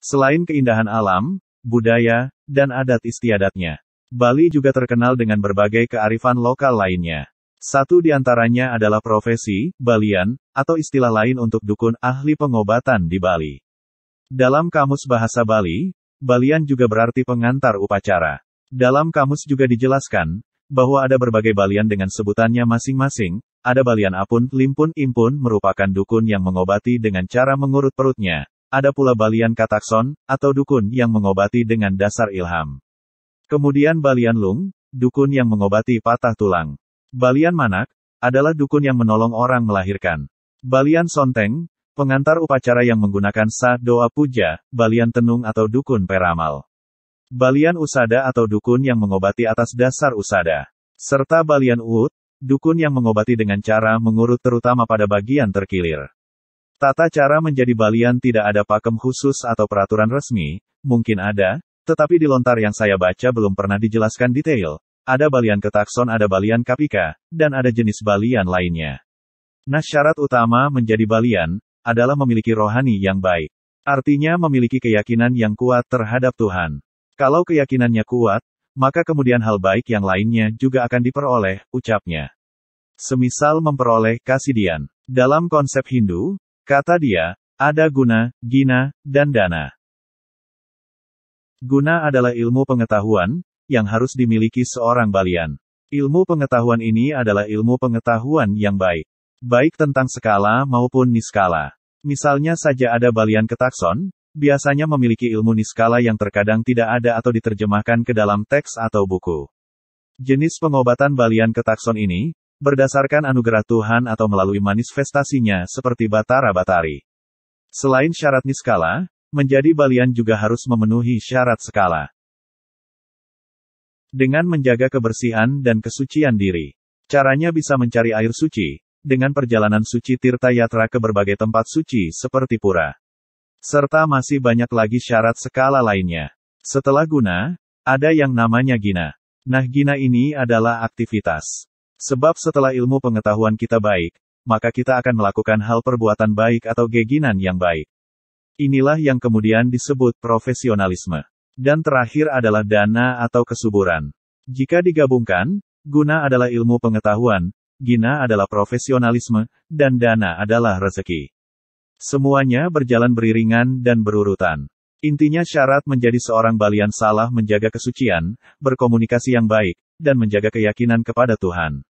Selain keindahan alam, budaya, dan adat istiadatnya, Bali juga terkenal dengan berbagai kearifan lokal lainnya. Satu di antaranya adalah profesi, balian, atau istilah lain untuk dukun ahli pengobatan di Bali. Dalam Kamus Bahasa Bali, balian juga berarti pengantar upacara. Dalam kamus juga dijelaskan, bahwa ada berbagai balian dengan sebutannya masing-masing, ada balian apun, limpun, impun merupakan dukun yang mengobati dengan cara mengurut perutnya. Ada pula balian katakson, atau dukun yang mengobati dengan dasar ilham. Kemudian balian lung, dukun yang mengobati patah tulang. Balian manak, adalah dukun yang menolong orang melahirkan. Balian sonteng, pengantar upacara yang menggunakan sa doa puja, balian tenung atau dukun peramal. Balian usada atau dukun yang mengobati atas dasar usada. Serta balian uut, dukun yang mengobati dengan cara mengurut terutama pada bagian terkilir. Tata cara menjadi balian tidak ada pakem khusus atau peraturan resmi, mungkin ada, tetapi di lontar yang saya baca belum pernah dijelaskan detail. Ada balian ketakson, ada balian kapika, dan ada jenis balian lainnya. Nah syarat utama menjadi balian, adalah memiliki rohani yang baik. Artinya memiliki keyakinan yang kuat terhadap Tuhan. Kalau keyakinannya kuat, maka kemudian hal baik yang lainnya juga akan diperoleh, ucapnya. Semisal memperoleh kasidian. Dalam konsep Hindu, Kata dia, ada guna, gina, dan dana. Guna adalah ilmu pengetahuan, yang harus dimiliki seorang balian. Ilmu pengetahuan ini adalah ilmu pengetahuan yang baik. Baik tentang skala maupun niskala. Misalnya saja ada balian ketakson, biasanya memiliki ilmu niskala yang terkadang tidak ada atau diterjemahkan ke dalam teks atau buku. Jenis pengobatan balian ketakson ini, berdasarkan anugerah Tuhan atau melalui manifestasinya seperti Batara Batari. Selain syarat niskala, menjadi balian juga harus memenuhi syarat skala. Dengan menjaga kebersihan dan kesucian diri. Caranya bisa mencari air suci, dengan perjalanan suci Tirta Yatra ke berbagai tempat suci seperti pura. Serta masih banyak lagi syarat skala lainnya. Setelah guna, ada yang namanya gina. Nah gina ini adalah aktivitas Sebab setelah ilmu pengetahuan kita baik, maka kita akan melakukan hal perbuatan baik atau geginan yang baik. Inilah yang kemudian disebut profesionalisme. Dan terakhir adalah dana atau kesuburan. Jika digabungkan, guna adalah ilmu pengetahuan, gina adalah profesionalisme, dan dana adalah rezeki. Semuanya berjalan beriringan dan berurutan. Intinya syarat menjadi seorang balian salah menjaga kesucian, berkomunikasi yang baik, dan menjaga keyakinan kepada Tuhan.